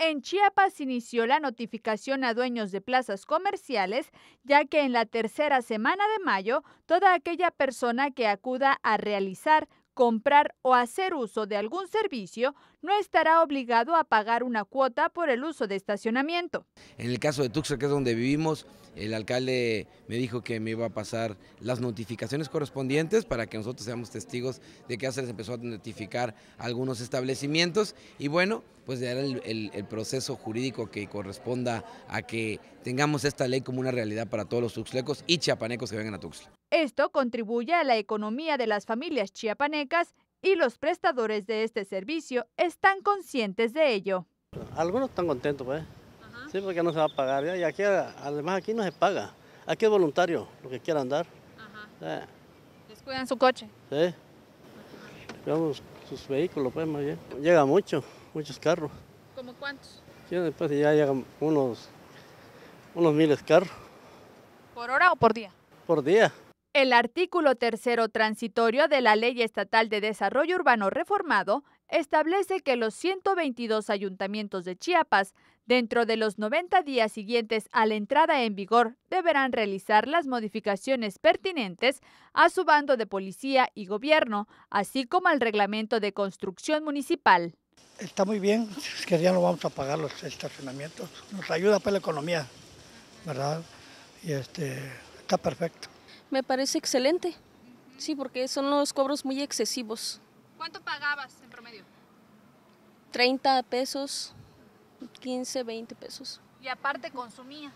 En Chiapas inició la notificación a dueños de plazas comerciales, ya que en la tercera semana de mayo, toda aquella persona que acuda a realizar, comprar o hacer uso de algún servicio no estará obligado a pagar una cuota por el uso de estacionamiento. En el caso de Tuxa, que es donde vivimos, el alcalde me dijo que me iba a pasar las notificaciones correspondientes para que nosotros seamos testigos de que ya se les empezó a notificar algunos establecimientos y bueno, pues de dar el, proceso jurídico que corresponda a que tengamos esta ley como una realidad para todos los tuxlecos y chiapanecos que vengan a Tuxla. Esto contribuye a la economía de las familias chiapanecas y los prestadores de este servicio están conscientes de ello. Algunos están contentos, pues. Sí, porque no se va a pagar. Y aquí, además, aquí no se paga. Aquí es voluntario, lo que quieran dar. Ajá. Eh. cuidan su coche? Sí. Llevamos sus vehículos, pues, más bien. Llega mucho muchos carros. ¿Como cuántos? después ya llegan unos, unos miles de carros. ¿Por hora o por día? Por día. El artículo tercero transitorio de la Ley Estatal de Desarrollo Urbano Reformado establece que los 122 ayuntamientos de Chiapas, dentro de los 90 días siguientes a la entrada en vigor, deberán realizar las modificaciones pertinentes a su bando de policía y gobierno, así como al reglamento de construcción municipal está muy bien, es que ya no vamos a pagar los estacionamientos, nos ayuda para pues, la economía, ¿verdad? Y este, está perfecto. Me parece excelente, sí, porque son los cobros muy excesivos. ¿Cuánto pagabas en promedio? 30 pesos, 15, 20 pesos. ¿Y aparte consumías?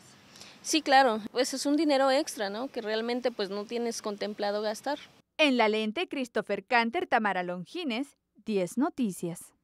Sí, claro, pues es un dinero extra, ¿no? Que realmente pues no tienes contemplado gastar. En la lente, Christopher Canter, Tamara Longines, 10 Noticias.